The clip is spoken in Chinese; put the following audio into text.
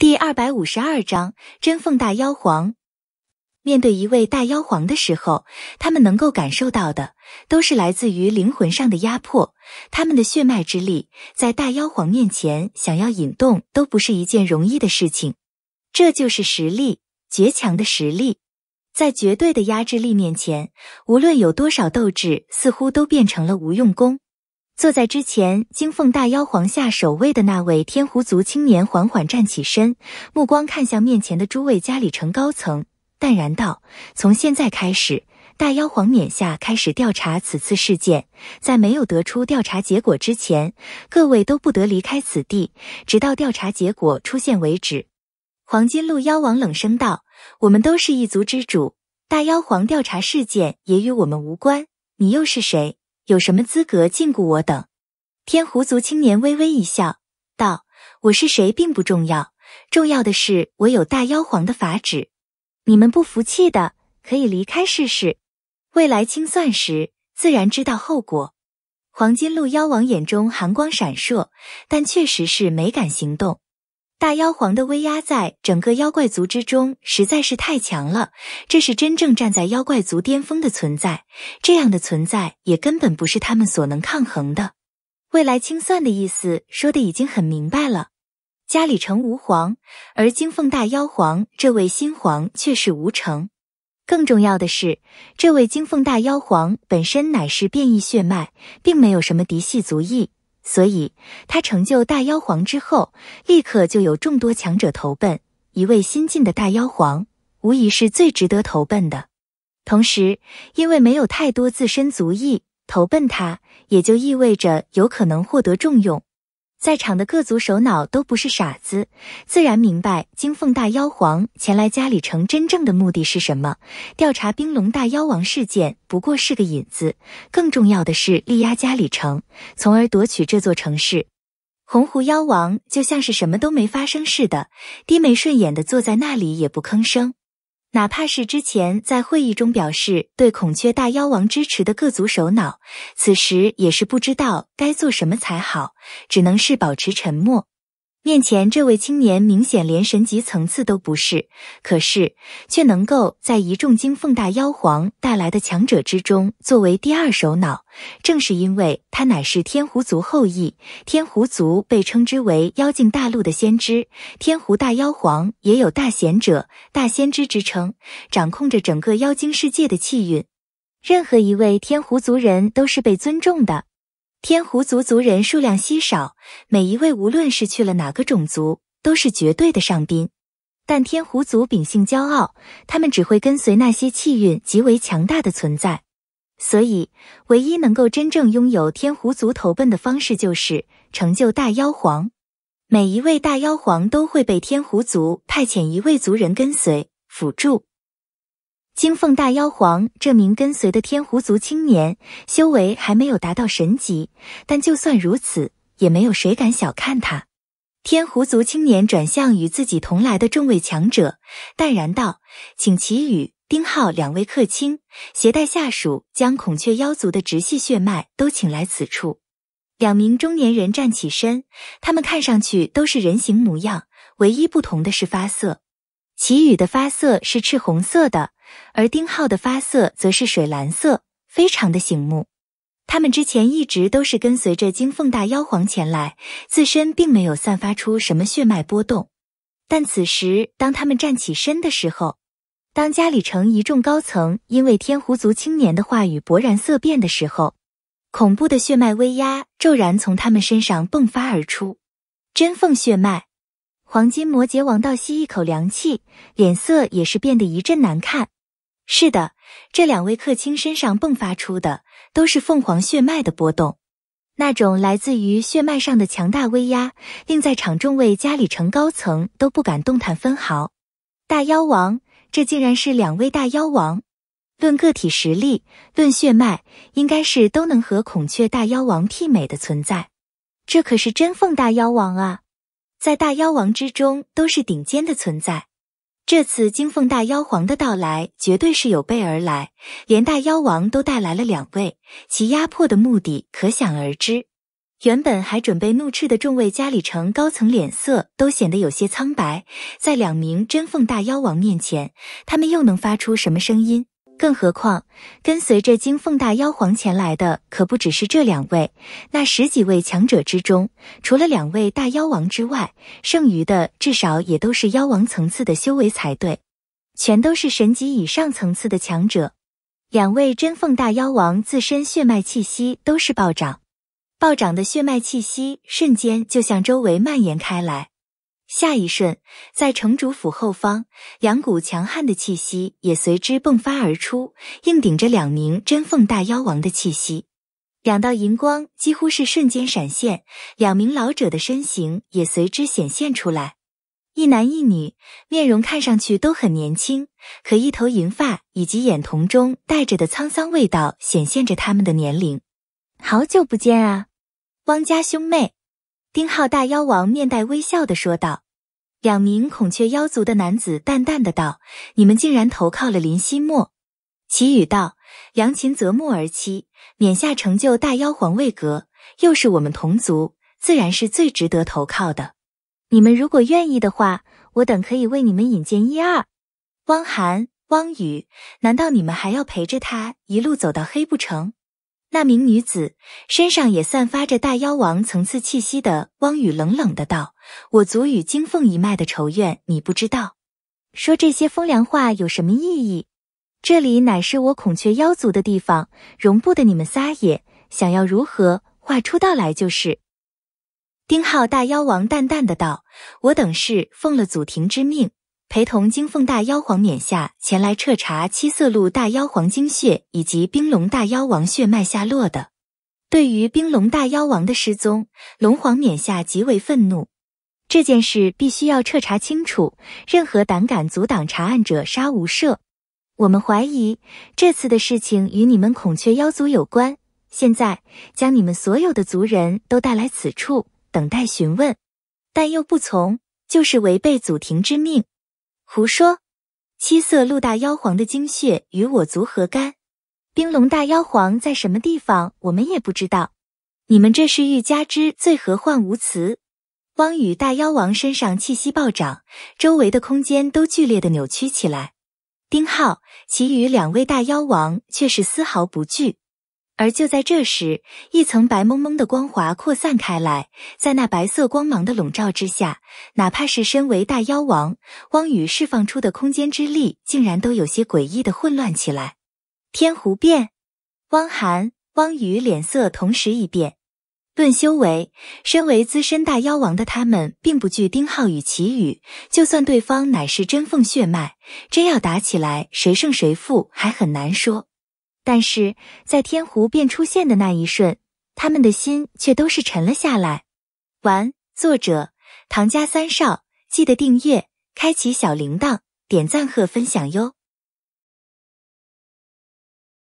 第二百五十二章真凤大妖皇。面对一位大妖皇的时候，他们能够感受到的都是来自于灵魂上的压迫。他们的血脉之力在大妖皇面前想要引动，都不是一件容易的事情。这就是实力，绝强的实力，在绝对的压制力面前，无论有多少斗志，似乎都变成了无用功。坐在之前金凤大妖皇下守卫的那位天狐族青年缓缓站起身，目光看向面前的诸位嘉里城高层，淡然道：“从现在开始，大妖皇冕下开始调查此次事件，在没有得出调查结果之前，各位都不得离开此地，直到调查结果出现为止。”黄金鹿妖王冷声道：“我们都是一族之主，大妖皇调查事件也与我们无关，你又是谁？”有什么资格禁锢我等？天狐族青年微微一笑，道：“我是谁并不重要，重要的是我有大妖皇的法旨。你们不服气的，可以离开试试，未来清算时自然知道后果。”黄金鹿妖王眼中寒光闪烁，但确实是没敢行动。大妖皇的威压在整个妖怪族之中实在是太强了，这是真正站在妖怪族巅峰的存在。这样的存在也根本不是他们所能抗衡的。未来清算的意思说的已经很明白了，家里成无皇，而金凤大妖皇这位新皇却是无成。更重要的是，这位金凤大妖皇本身乃是变异血脉，并没有什么嫡系族裔。所以，他成就大妖皇之后，立刻就有众多强者投奔。一位新晋的大妖皇，无疑是最值得投奔的。同时，因为没有太多自身族裔，投奔他也就意味着有可能获得重用。在场的各族首脑都不是傻子，自然明白金凤大妖皇前来嘉里城真正的目的是什么。调查冰龙大妖王事件不过是个引子，更重要的是力压嘉里城，从而夺取这座城市。红狐妖王就像是什么都没发生似的，低眉顺眼的坐在那里，也不吭声。哪怕是之前在会议中表示对孔雀大妖王支持的各族首脑，此时也是不知道该做什么才好，只能是保持沉默。面前这位青年明显连神级层次都不是，可是却能够在一众金凤大妖皇带来的强者之中作为第二首脑，正是因为他乃是天狐族后裔。天狐族被称之为妖精大陆的先知，天狐大妖皇也有大贤者、大先知之称，掌控着整个妖精世界的气运。任何一位天狐族人都是被尊重的。天狐族族人数量稀少，每一位无论是去了哪个种族，都是绝对的上宾。但天狐族秉性骄傲，他们只会跟随那些气运极为强大的存在。所以，唯一能够真正拥有天狐族投奔的方式，就是成就大妖皇。每一位大妖皇都会被天狐族派遣一位族人跟随辅助。金凤大妖皇，这名跟随的天狐族青年修为还没有达到神级，但就算如此，也没有谁敢小看他。天狐族青年转向与自己同来的众位强者，淡然道：“请祁宇、丁浩两位客卿，携带下属，将孔雀妖族的直系血脉都请来此处。”两名中年人站起身，他们看上去都是人形模样，唯一不同的是发色。祁宇的发色是赤红色的。而丁浩的发色则是水蓝色，非常的醒目。他们之前一直都是跟随着金凤大妖皇前来，自身并没有散发出什么血脉波动。但此时，当他们站起身的时候，当嘉里城一众高层因为天狐族青年的话语勃然色变的时候，恐怖的血脉威压骤然从他们身上迸发而出。真凤血脉，黄金摩羯王倒吸一口凉气，脸色也是变得一阵难看。是的，这两位客卿身上迸发出的都是凤凰血脉的波动，那种来自于血脉上的强大威压，令在场众位家里城高层都不敢动弹分毫。大妖王，这竟然是两位大妖王，论个体实力，论血脉，应该是都能和孔雀大妖王媲美的存在。这可是真凤大妖王啊，在大妖王之中都是顶尖的存在。这次金凤大妖皇的到来绝对是有备而来，连大妖王都带来了两位，其压迫的目的可想而知。原本还准备怒斥的众位嘉里城高层脸色都显得有些苍白，在两名真凤大妖王面前，他们又能发出什么声音？更何况，跟随着金凤大妖皇前来的可不只是这两位，那十几位强者之中，除了两位大妖王之外，剩余的至少也都是妖王层次的修为才对，全都是神级以上层次的强者。两位真凤大妖王自身血脉气息都是暴涨，暴涨的血脉气息瞬间就向周围蔓延开来。下一瞬，在城主府后方，两股强悍的气息也随之迸发而出，硬顶着两名真凤大妖王的气息。两道银光几乎是瞬间闪现，两名老者的身形也随之显现出来。一男一女，面容看上去都很年轻，可一头银发以及眼瞳中带着的沧桑味道，显现着他们的年龄。好久不见啊，汪家兄妹。丁浩大妖王面带微笑的说道：“两名孔雀妖族的男子淡淡的道：‘你们竟然投靠了林夕墨。”祁宇道：‘良禽择木而栖，冕下成就大妖皇位格，又是我们同族，自然是最值得投靠的。你们如果愿意的话，我等可以为你们引荐一二。’汪涵、汪雨，难道你们还要陪着他一路走到黑不成？”那名女子身上也散发着大妖王层次气息的汪雨冷冷的道：“我族与金凤一脉的仇怨你不知道，说这些风凉话有什么意义？这里乃是我孔雀妖族的地方，容不得你们撒野。想要如何，话出道来就是。”丁浩大妖王淡淡的道：“我等是奉了祖庭之命。”陪同金凤大妖皇冕下前来彻查七色鹿大妖皇精血以及冰龙大妖王血脉下落的，对于冰龙大妖王的失踪，龙皇冕下极为愤怒。这件事必须要彻查清楚，任何胆敢阻挡查案者杀无赦。我们怀疑这次的事情与你们孔雀妖族有关，现在将你们所有的族人都带来此处等待询问，但又不从，就是违背祖庭之命。胡说！七色鹿大妖皇的精血与我族何干？冰龙大妖皇在什么地方，我们也不知道。你们这是欲加之罪，何患无辞？汪宇大妖王身上气息暴涨，周围的空间都剧烈的扭曲起来。丁浩，其余两位大妖王却是丝毫不惧。而就在这时，一层白蒙蒙的光华扩散开来，在那白色光芒的笼罩之下，哪怕是身为大妖王汪雨释放出的空间之力，竟然都有些诡异的混乱起来。天狐变，汪寒、汪雨脸色同时一变。论修为，身为资深大妖王的他们，并不惧丁浩与齐宇，就算对方乃是真凤血脉，真要打起来，谁胜谁负还很难说。但是在天狐变出现的那一瞬，他们的心却都是沉了下来。完，作者唐家三少，记得订阅、开启小铃铛、点赞和分享哟。